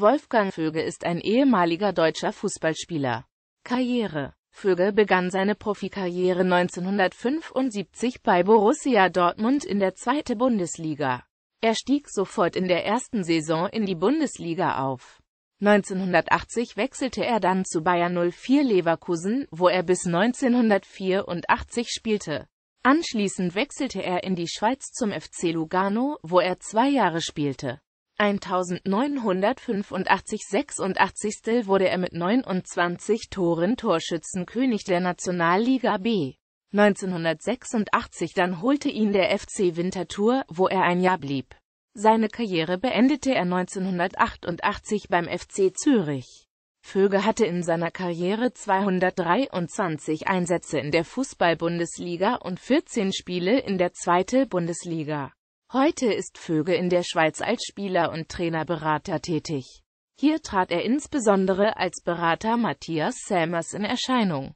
Wolfgang Vöge ist ein ehemaliger deutscher Fußballspieler. Karriere Vöge begann seine Profikarriere 1975 bei Borussia Dortmund in der zweiten Bundesliga. Er stieg sofort in der ersten Saison in die Bundesliga auf. 1980 wechselte er dann zu Bayern 04 Leverkusen, wo er bis 1984 spielte. Anschließend wechselte er in die Schweiz zum FC Lugano, wo er zwei Jahre spielte. 1985-86 wurde er mit 29 Toren Torschützenkönig der Nationalliga B. 1986 dann holte ihn der FC Winterthur, wo er ein Jahr blieb. Seine Karriere beendete er 1988 beim FC Zürich. Vöge hatte in seiner Karriere 223 Einsätze in der Fußball-Bundesliga und 14 Spiele in der Zweite Bundesliga. Heute ist Vöge in der Schweiz als Spieler und Trainerberater tätig. Hier trat er insbesondere als Berater Matthias Selmers in Erscheinung.